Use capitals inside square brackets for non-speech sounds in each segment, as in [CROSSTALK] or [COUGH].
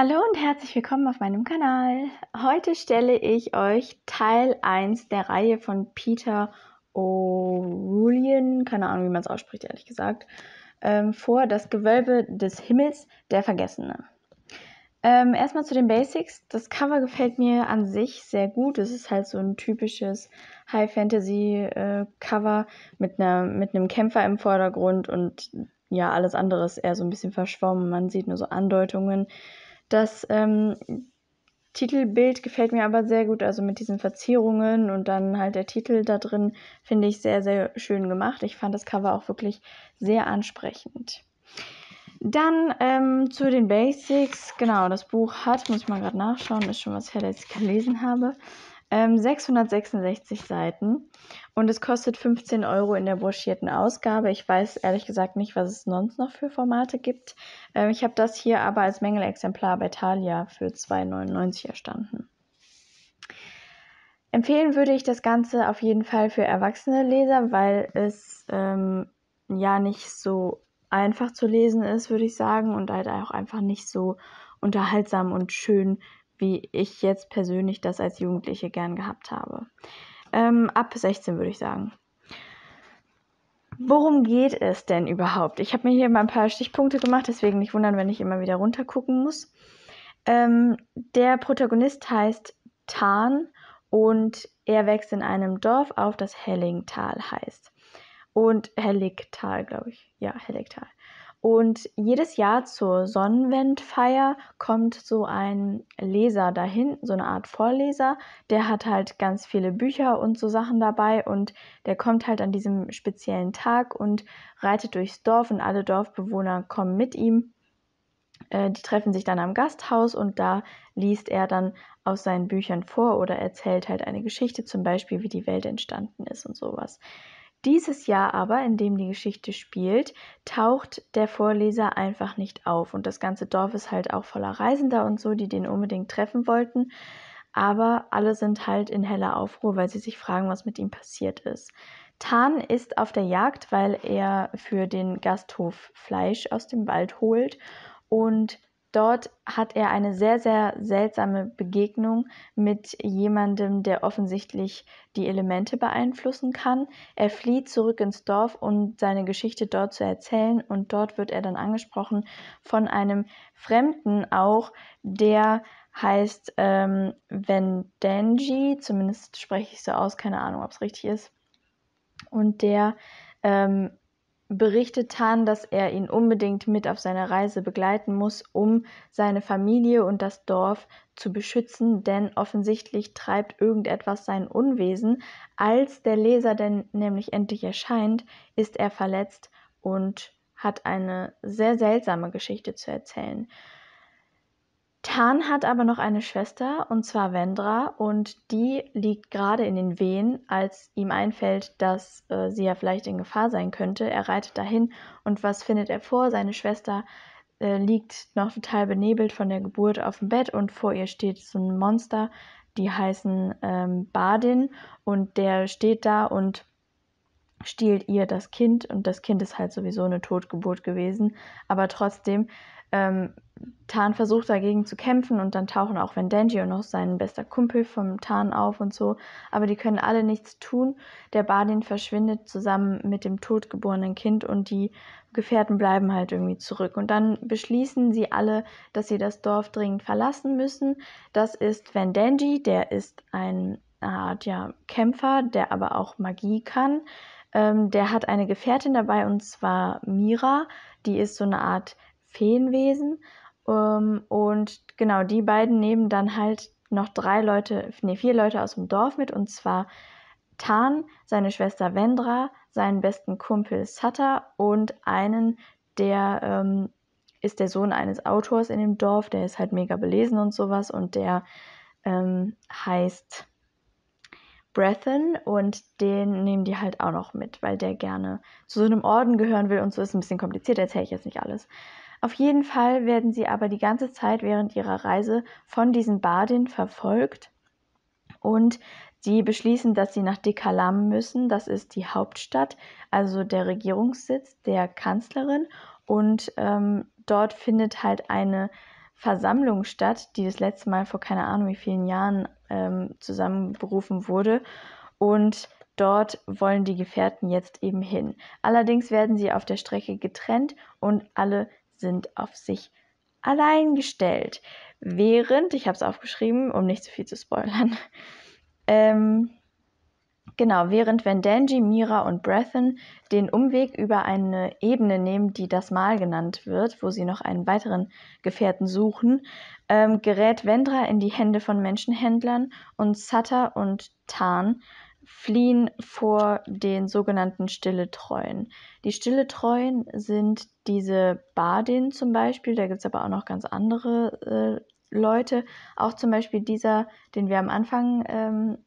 Hallo und herzlich willkommen auf meinem Kanal. Heute stelle ich euch Teil 1 der Reihe von Peter O'Rulian, keine Ahnung, wie man es ausspricht, ehrlich gesagt, ähm, vor. Das Gewölbe des Himmels, der Vergessene. Ähm, erstmal zu den Basics. Das Cover gefällt mir an sich sehr gut. Es ist halt so ein typisches High-Fantasy-Cover äh, mit, einer, mit einem Kämpfer im Vordergrund und ja, alles andere ist eher so ein bisschen verschwommen. Man sieht nur so Andeutungen. Das ähm, Titelbild gefällt mir aber sehr gut, also mit diesen Verzierungen und dann halt der Titel da drin, finde ich sehr, sehr schön gemacht. Ich fand das Cover auch wirklich sehr ansprechend. Dann ähm, zu den Basics. Genau, das Buch hat, muss ich mal gerade nachschauen, ist schon was her, das ich gelesen habe. Ähm, 666 Seiten und es kostet 15 Euro in der broschierten Ausgabe. Ich weiß ehrlich gesagt nicht, was es sonst noch für Formate gibt. Ähm, ich habe das hier aber als Mängelexemplar bei Thalia für 2,99 erstanden. Empfehlen würde ich das Ganze auf jeden Fall für erwachsene Leser, weil es ähm, ja nicht so einfach zu lesen ist, würde ich sagen, und halt auch einfach nicht so unterhaltsam und schön wie ich jetzt persönlich das als Jugendliche gern gehabt habe. Ähm, ab 16 würde ich sagen. Worum geht es denn überhaupt? Ich habe mir hier mal ein paar Stichpunkte gemacht, deswegen nicht wundern, wenn ich immer wieder runtergucken muss. Ähm, der Protagonist heißt Tarn und er wächst in einem Dorf auf, das Hellingtal heißt. Und Helligtal, glaube ich. Ja, Helligtal. Und jedes Jahr zur Sonnenwendfeier kommt so ein Leser dahin, so eine Art Vorleser. Der hat halt ganz viele Bücher und so Sachen dabei und der kommt halt an diesem speziellen Tag und reitet durchs Dorf und alle Dorfbewohner kommen mit ihm. Äh, die treffen sich dann am Gasthaus und da liest er dann aus seinen Büchern vor oder erzählt halt eine Geschichte, zum Beispiel wie die Welt entstanden ist und sowas. Dieses Jahr aber, in dem die Geschichte spielt, taucht der Vorleser einfach nicht auf. Und das ganze Dorf ist halt auch voller Reisender und so, die den unbedingt treffen wollten. Aber alle sind halt in heller Aufruhr, weil sie sich fragen, was mit ihm passiert ist. Tan ist auf der Jagd, weil er für den Gasthof Fleisch aus dem Wald holt und Dort hat er eine sehr, sehr seltsame Begegnung mit jemandem, der offensichtlich die Elemente beeinflussen kann. Er flieht zurück ins Dorf, um seine Geschichte dort zu erzählen und dort wird er dann angesprochen von einem Fremden auch, der heißt ähm, Vendenji, zumindest spreche ich so aus, keine Ahnung, ob es richtig ist. Und der ähm, berichtet Tan, dass er ihn unbedingt mit auf seiner Reise begleiten muss, um seine Familie und das Dorf zu beschützen, denn offensichtlich treibt irgendetwas sein Unwesen. Als der Leser denn nämlich endlich erscheint, ist er verletzt und hat eine sehr seltsame Geschichte zu erzählen. Tan hat aber noch eine Schwester, und zwar Vendra, und die liegt gerade in den Wehen, als ihm einfällt, dass äh, sie ja vielleicht in Gefahr sein könnte. Er reitet dahin und was findet er vor? Seine Schwester äh, liegt noch total benebelt von der Geburt auf dem Bett und vor ihr steht so ein Monster, die heißen ähm, Badin, und der steht da und stiehlt ihr das Kind und das Kind ist halt sowieso eine Totgeburt gewesen. Aber trotzdem, ähm, Tan versucht dagegen zu kämpfen und dann tauchen auch Vendenji und noch sein bester Kumpel vom Tan auf und so. Aber die können alle nichts tun. Der Badin verschwindet zusammen mit dem totgeborenen Kind und die Gefährten bleiben halt irgendwie zurück. Und dann beschließen sie alle, dass sie das Dorf dringend verlassen müssen. Das ist Vendenji, der ist ein Art ja, Kämpfer, der aber auch Magie kann. Ähm, der hat eine Gefährtin dabei und zwar Mira. Die ist so eine Art Feenwesen. Ähm, und genau, die beiden nehmen dann halt noch drei Leute, nee, vier Leute aus dem Dorf mit und zwar Tan, seine Schwester Vendra, seinen besten Kumpel Sutter und einen, der ähm, ist der Sohn eines Autors in dem Dorf, der ist halt mega belesen und sowas und der ähm, heißt Brethan und den nehmen die halt auch noch mit, weil der gerne zu so einem Orden gehören will und so ist ein bisschen kompliziert, erzähle ich jetzt nicht alles. Auf jeden Fall werden sie aber die ganze Zeit während ihrer Reise von diesen Badin verfolgt und sie beschließen, dass sie nach Dekalam müssen. Das ist die Hauptstadt, also der Regierungssitz der Kanzlerin. Und ähm, dort findet halt eine Versammlung statt, die das letzte Mal vor keine Ahnung wie vielen Jahren ähm, zusammenberufen wurde. Und dort wollen die Gefährten jetzt eben hin. Allerdings werden sie auf der Strecke getrennt und alle sind auf sich allein gestellt. Während, ich habe es aufgeschrieben, um nicht zu viel zu spoilern, [LAUGHS] ähm, Genau, während Vendangi, Mira und Brethan den Umweg über eine Ebene nehmen, die das Mal genannt wird, wo sie noch einen weiteren Gefährten suchen, ähm, gerät Vendra in die Hände von Menschenhändlern und Satta und Tan fliehen vor den sogenannten Stille Treuen. Die Stille Treuen sind diese Badin zum Beispiel, da gibt es aber auch noch ganz andere äh, Leute, auch zum Beispiel dieser, den wir am Anfang ähm,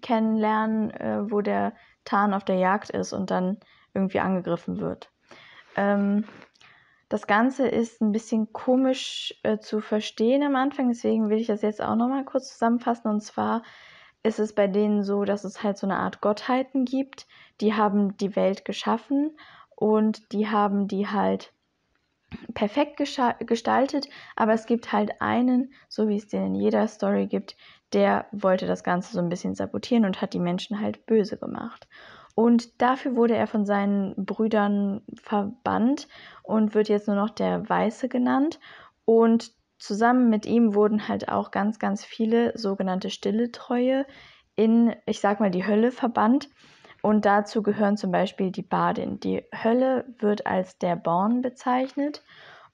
kennenlernen, äh, wo der Tarn auf der Jagd ist und dann irgendwie angegriffen wird. Ähm, das Ganze ist ein bisschen komisch äh, zu verstehen am Anfang, deswegen will ich das jetzt auch nochmal kurz zusammenfassen. Und zwar ist es bei denen so, dass es halt so eine Art Gottheiten gibt. Die haben die Welt geschaffen und die haben die halt perfekt gestaltet, aber es gibt halt einen, so wie es den in jeder Story gibt, der wollte das Ganze so ein bisschen sabotieren und hat die Menschen halt böse gemacht. Und dafür wurde er von seinen Brüdern verbannt und wird jetzt nur noch der Weiße genannt. Und zusammen mit ihm wurden halt auch ganz, ganz viele sogenannte stille Treue in, ich sag mal, die Hölle verbannt. Und dazu gehören zum Beispiel die Badin. Die Hölle wird als der Born bezeichnet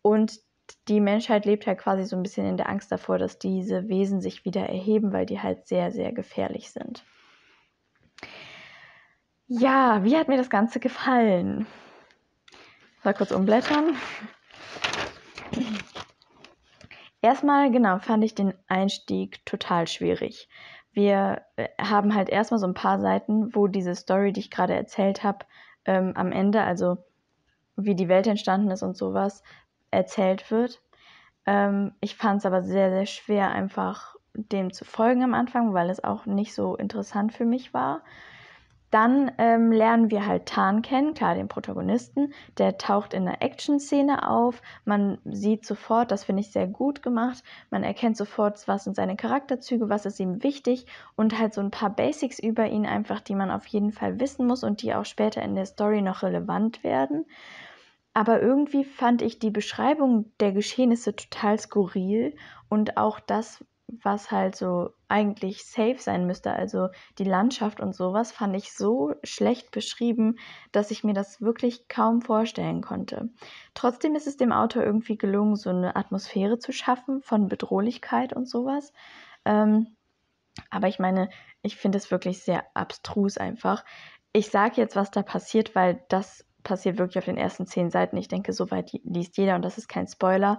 und die Menschheit lebt halt quasi so ein bisschen in der Angst davor, dass diese Wesen sich wieder erheben, weil die halt sehr, sehr gefährlich sind. Ja, wie hat mir das Ganze gefallen? Mal kurz umblättern. Erstmal, genau, fand ich den Einstieg total schwierig. Wir äh, haben halt erstmal so ein paar Seiten, wo diese Story, die ich gerade erzählt habe, ähm, am Ende, also wie die Welt entstanden ist und sowas, erzählt wird. Ähm, ich fand es aber sehr, sehr schwer, einfach dem zu folgen am Anfang, weil es auch nicht so interessant für mich war. Dann ähm, lernen wir halt Tan kennen, klar den Protagonisten. Der taucht in einer Action-Szene auf. Man sieht sofort, das finde ich sehr gut gemacht. Man erkennt sofort, was sind seine Charakterzüge, was ist ihm wichtig und halt so ein paar Basics über ihn einfach, die man auf jeden Fall wissen muss und die auch später in der Story noch relevant werden. Aber irgendwie fand ich die Beschreibung der Geschehnisse total skurril und auch das, was halt so eigentlich safe sein müsste, also die Landschaft und sowas, fand ich so schlecht beschrieben, dass ich mir das wirklich kaum vorstellen konnte. Trotzdem ist es dem Autor irgendwie gelungen, so eine Atmosphäre zu schaffen von Bedrohlichkeit und sowas. Ähm, aber ich meine, ich finde es wirklich sehr abstrus einfach. Ich sage jetzt, was da passiert, weil das passiert wirklich auf den ersten zehn Seiten. Ich denke, soweit liest jeder und das ist kein Spoiler.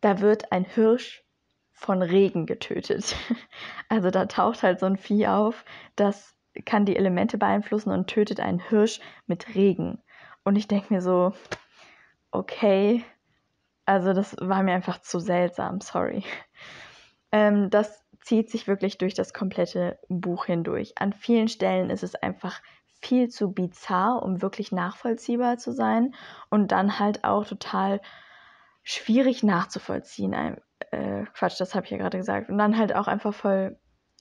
Da wird ein Hirsch von Regen getötet. [LAUGHS] Also da taucht halt so ein Vieh auf, das kann die Elemente beeinflussen und tötet einen Hirsch mit Regen. Und ich denke mir so, okay, also das war mir einfach zu seltsam, sorry. Ähm, das zieht sich wirklich durch das komplette Buch hindurch. An vielen Stellen ist es einfach viel zu bizarr, um wirklich nachvollziehbar zu sein und dann halt auch total schwierig nachzuvollziehen. Ein, äh, Quatsch, das habe ich ja gerade gesagt. Und dann halt auch einfach voll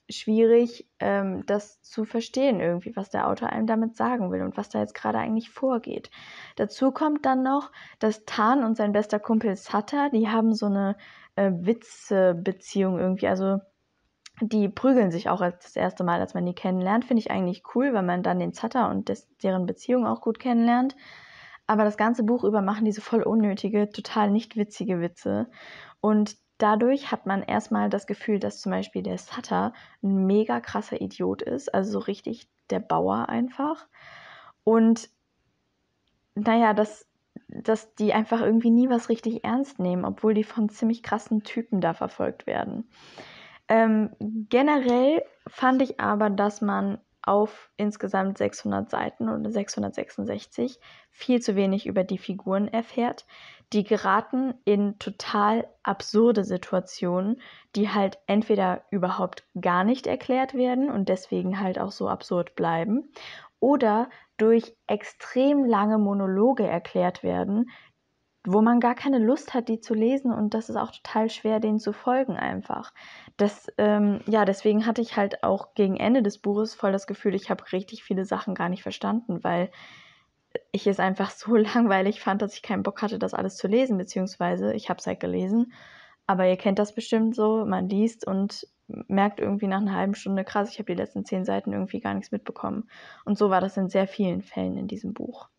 schwierig, ähm, das zu verstehen irgendwie, was der Autor einem damit sagen will und was da jetzt gerade eigentlich vorgeht. Dazu kommt dann noch, dass Tan und sein bester Kumpel Sutter, die haben so eine äh, witze irgendwie, also die prügeln sich auch das erste Mal, als man die kennenlernt. Finde ich eigentlich cool, weil man dann den Zatter und des, deren Beziehung auch gut kennenlernt. Aber das ganze Buch über machen diese voll unnötige, total nicht witzige Witze. Und dadurch hat man erstmal das Gefühl, dass zum Beispiel der Sutter ein mega krasser Idiot ist, also so richtig der Bauer einfach. Und naja, dass, dass die einfach irgendwie nie was richtig ernst nehmen, obwohl die von ziemlich krassen Typen da verfolgt werden. Ähm, generell fand ich aber, dass man auf insgesamt 600 Seiten oder 666 viel zu wenig über die Figuren erfährt. Die geraten in total absurde Situationen, die halt entweder überhaupt gar nicht erklärt werden und deswegen halt auch so absurd bleiben oder durch extrem lange Monologe erklärt werden, wo man gar keine Lust hat, die zu lesen und das ist auch total schwer, denen zu folgen einfach. Das, ähm, ja, deswegen hatte ich halt auch gegen Ende des Buches voll das Gefühl, ich habe richtig viele Sachen gar nicht verstanden, weil ich es einfach so [LAUGHS] langweilig fand, dass ich keinen Bock hatte, das alles zu lesen, beziehungsweise ich habe es halt gelesen, aber ihr kennt das bestimmt so, man liest und merkt irgendwie nach einer halben Stunde, krass, ich habe die letzten zehn Seiten irgendwie gar nichts mitbekommen. Und so war das in sehr vielen Fällen in diesem Buch.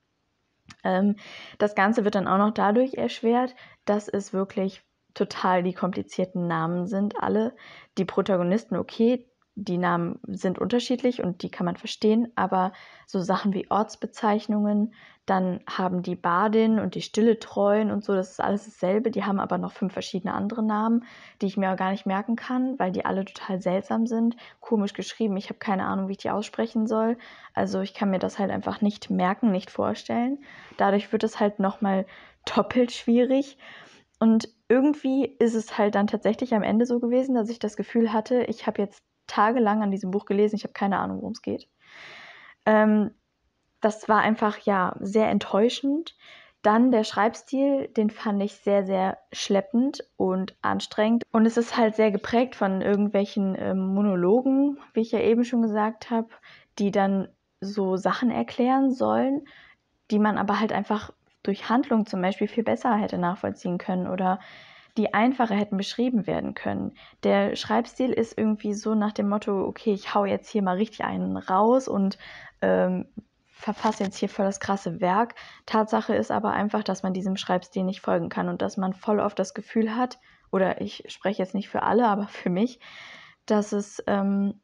Ähm, das Ganze wird dann auch noch dadurch erschwert, dass es wirklich total die komplizierten Namen sind alle. Die Protagonisten, okay, die Namen sind unterschiedlich und die kann man verstehen, aber so Sachen wie Ortsbezeichnungen, dann haben die Badin und die Stille Treuen und so, das ist alles dasselbe. Die haben aber noch fünf verschiedene andere Namen, die ich mir auch gar nicht merken kann, weil die alle total seltsam sind, komisch geschrieben. Ich habe keine Ahnung, wie ich die aussprechen soll. Also ich kann mir das halt einfach nicht merken, nicht vorstellen. Dadurch wird es halt nochmal doppelt schwierig. Und irgendwie ist es halt dann tatsächlich am Ende so gewesen, dass ich das Gefühl hatte, ich habe jetzt tagelang an diesem Buch gelesen. Ich habe keine Ahnung, worum es geht. Ähm, das war einfach ja sehr enttäuschend. Dann der Schreibstil, den fand ich sehr, sehr schleppend und anstrengend. Und es ist halt sehr geprägt von irgendwelchen äh, Monologen, wie ich ja eben schon gesagt habe, die dann so Sachen erklären sollen, die man aber halt einfach durch Handlung zum Beispiel viel besser hätte nachvollziehen können oder die einfacher hätten beschrieben werden können. Der Schreibstil ist irgendwie so nach dem Motto, okay, ich hau jetzt hier mal richtig einen raus und ähm, verfasse jetzt hier voll das krasse Werk. Tatsache ist aber einfach, dass man diesem Schreibstil nicht folgen kann und dass man voll oft das Gefühl hat, oder ich spreche jetzt nicht für alle, aber für mich, dass es ähm,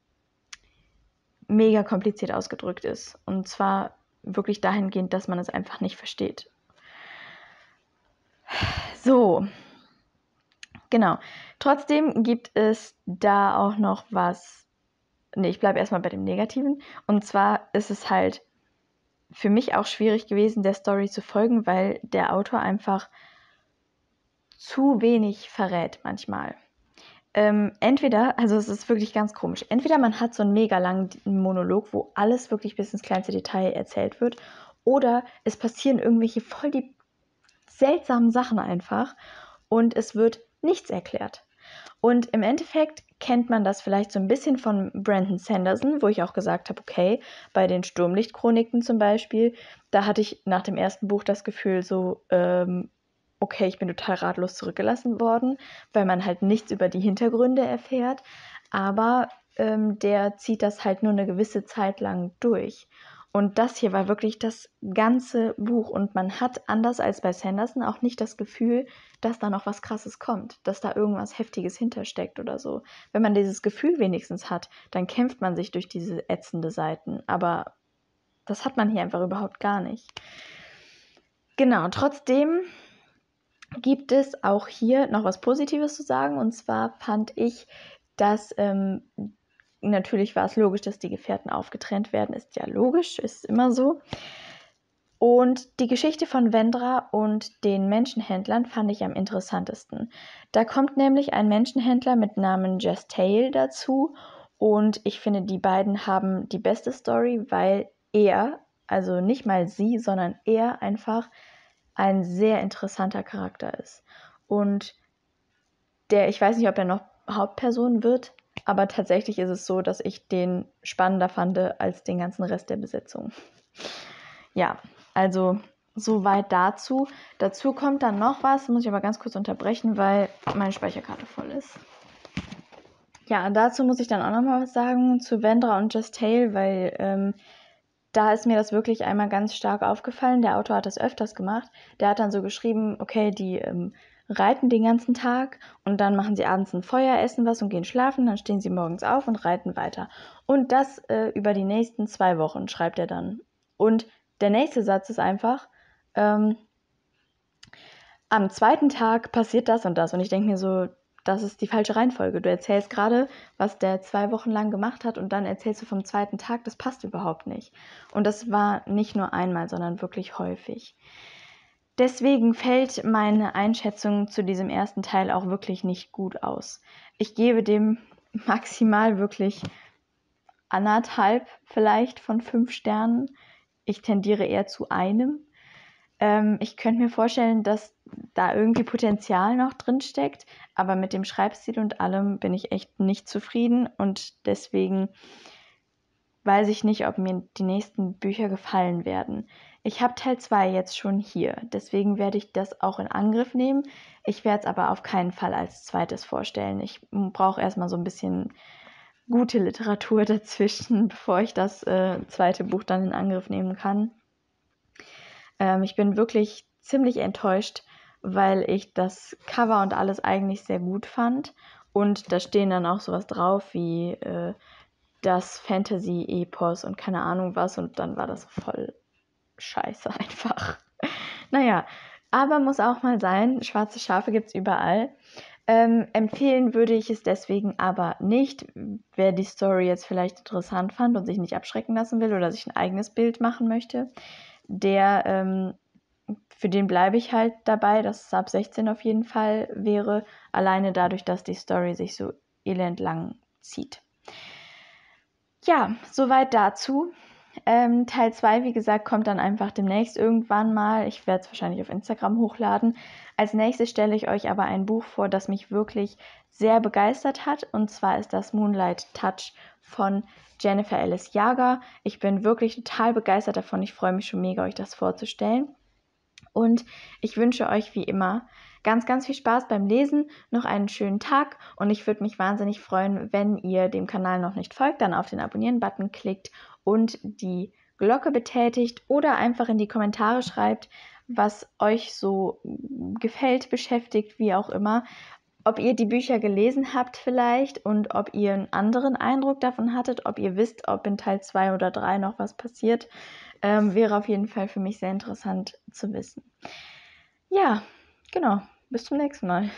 mega kompliziert ausgedrückt ist. Und zwar wirklich dahingehend, dass man es einfach nicht versteht. So, Genau. Trotzdem gibt es da auch noch was. Nee, ich bleibe erstmal bei dem Negativen. Und zwar ist es halt für mich auch schwierig gewesen, der Story zu folgen, weil der Autor einfach zu wenig verrät manchmal. Ähm, entweder, also es ist wirklich ganz komisch, entweder man hat so einen mega langen Monolog, wo alles wirklich bis ins kleinste Detail erzählt wird, oder es passieren irgendwelche voll die seltsamen Sachen einfach und es wird nichts erklärt. Und im Endeffekt kennt man das vielleicht so ein bisschen von Brandon Sanderson, wo ich auch gesagt habe, okay, bei den Sturmlichtchroniken zum Beispiel, da hatte ich nach dem ersten Buch das Gefühl so, ähm, okay, ich bin total ratlos zurückgelassen worden, weil man halt nichts über die Hintergründe erfährt, aber ähm, der zieht das halt nur eine gewisse Zeit lang durch. Und das hier war wirklich das ganze Buch. Und man hat, anders als bei Sanderson, auch nicht das Gefühl, dass da noch was Krasses kommt, dass da irgendwas Heftiges hintersteckt oder so. Wenn man dieses Gefühl wenigstens hat, dann kämpft man sich durch diese ätzende Seiten. Aber das hat man hier einfach überhaupt gar nicht. Genau, trotzdem gibt es auch hier noch was Positives zu sagen. Und zwar fand ich, dass ähm, natürlich war es logisch, dass die Gefährten aufgetrennt werden. Ist ja logisch, ist immer so. Und die Geschichte von Vendra und den Menschenhändlern fand ich am interessantesten. Da kommt nämlich ein Menschenhändler mit Namen Jess Tail dazu. Und ich finde, die beiden haben die beste Story, weil er, also nicht mal sie, sondern er einfach ein sehr interessanter Charakter ist. Und der, ich weiß nicht, ob er noch Hauptperson wird, aber tatsächlich ist es so, dass ich den spannender fand als den ganzen Rest der Besetzung. Ja, also soweit dazu. Dazu kommt dann noch was, muss ich aber ganz kurz unterbrechen, weil meine Speicherkarte voll ist. Ja, dazu muss ich dann auch nochmal was sagen zu Vendra und Just Tale, weil ähm, da ist mir das wirklich einmal ganz stark aufgefallen. Der Autor hat das öfters gemacht. Der hat dann so geschrieben, okay, die ähm, reiten den ganzen Tag und dann machen sie abends ein Feuer, essen was und gehen schlafen, dann stehen sie morgens auf und reiten weiter. Und das äh, über die nächsten zwei Wochen, schreibt er dann. Und der nächste Satz ist einfach, ähm, am zweiten Tag passiert das und das. Und ich denke mir so, das ist die falsche Reihenfolge. Du erzählst gerade, was der zwei Wochen lang gemacht hat und dann erzählst du vom zweiten Tag, das passt überhaupt nicht. Und das war nicht nur einmal, sondern wirklich häufig. Deswegen fällt meine Einschätzung zu diesem ersten Teil auch wirklich nicht gut aus. Ich gebe dem [LAUGHS] maximal wirklich anderthalb vielleicht von fünf Sternen. Ich tendiere eher zu einem. Ähm, ich könnte mir vorstellen, dass da irgendwie Potenzial noch drin steckt, aber mit dem Schreibstil und allem bin ich echt nicht zufrieden und deswegen weiß ich nicht, ob mir die nächsten Bücher gefallen werden. Ich habe Teil 2 jetzt schon hier, deswegen werde ich das auch in Angriff nehmen. Ich werde es aber auf keinen Fall als zweites vorstellen. Ich brauche erstmal so ein bisschen gute Literatur [LAUGHS] dazwischen, bevor ich das äh, zweite Buch dann in Angriff nehmen kann. Ähm, ich bin wirklich ziemlich enttäuscht, weil ich das Cover und alles eigentlich sehr gut fand. Und da stehen dann auch sowas drauf wie äh, das Fantasy-Epos und keine Ahnung was. Und dann war das voll scheiße [LAUGHS] einfach. naja, aber muss auch mal sein, schwarze Schafe gibt es überall. Ähm, empfehlen würde ich es deswegen aber nicht. Wer die Story jetzt vielleicht interessant fand und sich nicht abschrecken lassen will oder sich ein eigenes Bild machen möchte, der ähm, für den bleibe ich halt dabei, dass es ab 16 auf jeden Fall wäre, alleine dadurch, dass die Story sich so elend lang zieht. Ja, soweit dazu. Ähm, Teil 2, wie gesagt, kommt dann einfach demnächst irgendwann mal. Ich werde es wahrscheinlich auf Instagram hochladen. Als nächstes stelle ich euch aber ein Buch vor, das mich wirklich sehr begeistert hat. Und zwar ist das Moonlight Touch von Jennifer Ellis Jager. Ich bin wirklich total begeistert davon. Ich freue mich schon mega, euch das vorzustellen. Und ich wünsche euch wie immer Ganz, ganz viel Spaß beim Lesen, noch einen schönen Tag und ich würde mich wahnsinnig freuen, wenn ihr dem Kanal noch nicht folgt, dann auf den Abonnieren-Button klickt und die Glocke betätigt oder einfach in die Kommentare schreibt, was euch so gefällt, beschäftigt, wie auch immer. Ob ihr die Bücher gelesen habt vielleicht und ob ihr einen anderen Eindruck davon hattet, ob ihr wisst, ob in Teil 2 oder 3 noch was passiert, ähm, wäre auf jeden Fall für mich sehr interessant zu wissen. Ja, Genau, bis zum nächsten Mal.